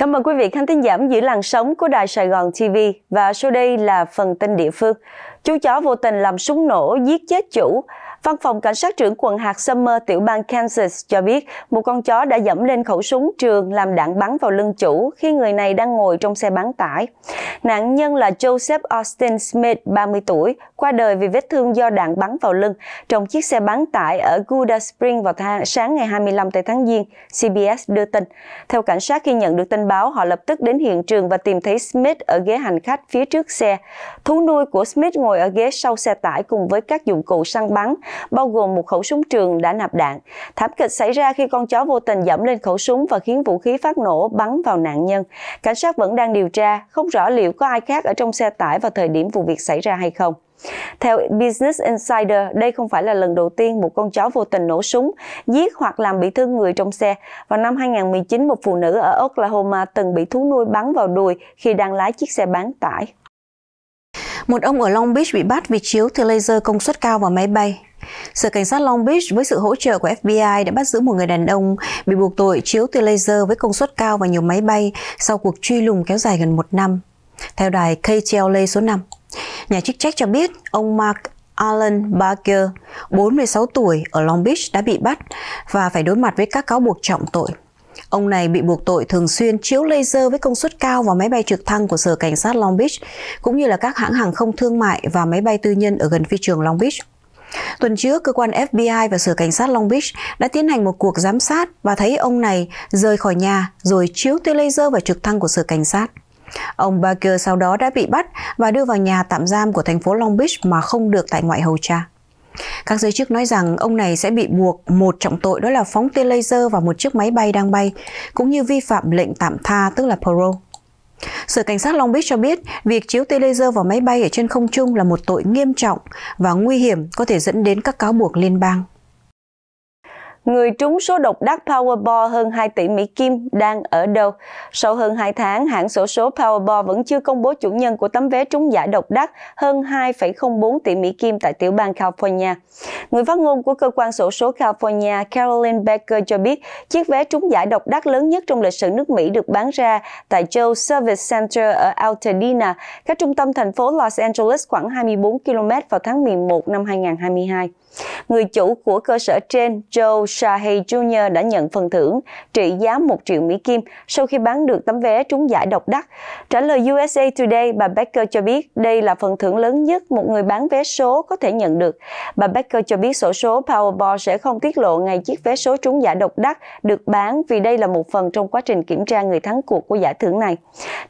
Cảm ơn quý vị khán thính giảm giữ làn sóng của Đài Sài Gòn TV và sau đây là phần tin địa phương. Chú chó vô tình làm súng nổ giết chết chủ. Văn phòng cảnh sát trưởng quận hạt Summer tiểu bang Kansas cho biết một con chó đã dẫm lên khẩu súng trường làm đạn bắn vào lưng chủ khi người này đang ngồi trong xe bán tải. Nạn nhân là Joseph Austin Smith, 30 tuổi, qua đời vì vết thương do đạn bắn vào lưng trong chiếc xe bán tải ở Gouda Spring vào tháng, sáng ngày 25 tháng Giêng, CBS đưa tin. Theo cảnh sát, khi nhận được tin báo, họ lập tức đến hiện trường và tìm thấy Smith ở ghế hành khách phía trước xe. Thú nuôi của Smith ngồi ở ghế sau xe tải cùng với các dụng cụ săn bắn bao gồm một khẩu súng trường đã nạp đạn. Thảm kịch xảy ra khi con chó vô tình dẫm lên khẩu súng và khiến vũ khí phát nổ bắn vào nạn nhân. Cảnh sát vẫn đang điều tra, không rõ liệu có ai khác ở trong xe tải vào thời điểm vụ việc xảy ra hay không. Theo Business Insider, đây không phải là lần đầu tiên một con chó vô tình nổ súng, giết hoặc làm bị thương người trong xe. Vào năm 2019, một phụ nữ ở Oklahoma từng bị thú nuôi bắn vào đùi khi đang lái chiếc xe bán tải. Một ông ở Long Beach bị bắt vì chiếu tia laser công suất cao vào máy bay. Sở Cảnh sát Long Beach với sự hỗ trợ của FBI đã bắt giữ một người đàn ông bị buộc tội chiếu tia laser với công suất cao vào nhiều máy bay sau cuộc truy lùng kéo dài gần một năm. Theo đài KTLA số 5, nhà chức trách cho biết ông Mark Alan Barker, 46 tuổi, ở Long Beach đã bị bắt và phải đối mặt với các cáo buộc trọng tội. Ông này bị buộc tội thường xuyên chiếu laser với công suất cao vào máy bay trực thăng của Sở Cảnh sát Long Beach, cũng như là các hãng hàng không thương mại và máy bay tư nhân ở gần phi trường Long Beach. Tuần trước, cơ quan FBI và Sở Cảnh sát Long Beach đã tiến hành một cuộc giám sát và thấy ông này rời khỏi nhà rồi chiếu tia laser vào trực thăng của Sở Cảnh sát. Ông Barker sau đó đã bị bắt và đưa vào nhà tạm giam của thành phố Long Beach mà không được tại ngoại hầu tra. Các giới chức nói rằng ông này sẽ bị buộc một trọng tội đó là phóng tia laser vào một chiếc máy bay đang bay, cũng như vi phạm lệnh tạm tha tức là parole. Sở Cảnh sát Long Beach cho biết, việc chiếu tia laser vào máy bay ở trên không trung là một tội nghiêm trọng và nguy hiểm có thể dẫn đến các cáo buộc liên bang người trúng số độc đắc Powerball hơn 2 tỷ Mỹ Kim đang ở đâu? Sau hơn 2 tháng, hãng sổ số Powerball vẫn chưa công bố chủ nhân của tấm vé trúng giải độc đắc hơn 2,04 tỷ Mỹ Kim tại tiểu bang California. Người phát ngôn của cơ quan sổ số California Carolyn Baker cho biết chiếc vé trúng giải độc đắc lớn nhất trong lịch sử nước Mỹ được bán ra tại Joe Service Center ở Altadena, cách trung tâm thành phố Los Angeles khoảng 24 km vào tháng 11 năm 2022. Người chủ của cơ sở trên, Joe Shahi Jr. đã nhận phần thưởng trị giá 1 triệu Mỹ Kim sau khi bán được tấm vé trúng giải độc đắc. Trả lời USA Today, bà Becker cho biết đây là phần thưởng lớn nhất một người bán vé số có thể nhận được. Bà Becker cho biết sổ số Powerball sẽ không tiết lộ ngày chiếc vé số trúng giải độc đắc được bán vì đây là một phần trong quá trình kiểm tra người thắng cuộc của giải thưởng này.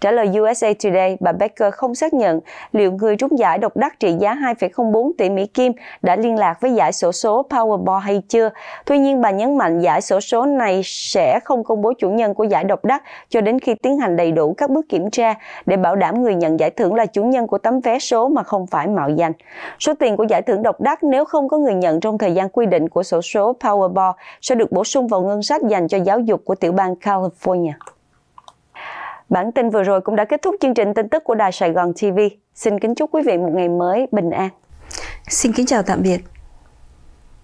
Trả lời USA Today, bà Becker không xác nhận liệu người trúng giải độc đắc trị giá 2,04 tỷ Mỹ Kim đã liên lạc với giải sổ số Powerball hay chưa. Tuy nhiên, nhiên, bà nhấn mạnh giải sổ số này sẽ không công bố chủ nhân của giải độc đắc cho đến khi tiến hành đầy đủ các bước kiểm tra để bảo đảm người nhận giải thưởng là chủ nhân của tấm vé số mà không phải mạo danh. Số tiền của giải thưởng độc đắc nếu không có người nhận trong thời gian quy định của sổ số Powerball sẽ được bổ sung vào ngân sách dành cho giáo dục của tiểu bang California. Bản tin vừa rồi cũng đã kết thúc chương trình tin tức của Đài Sài Gòn TV. Xin kính chúc quý vị một ngày mới bình an. Xin kính chào tạm biệt.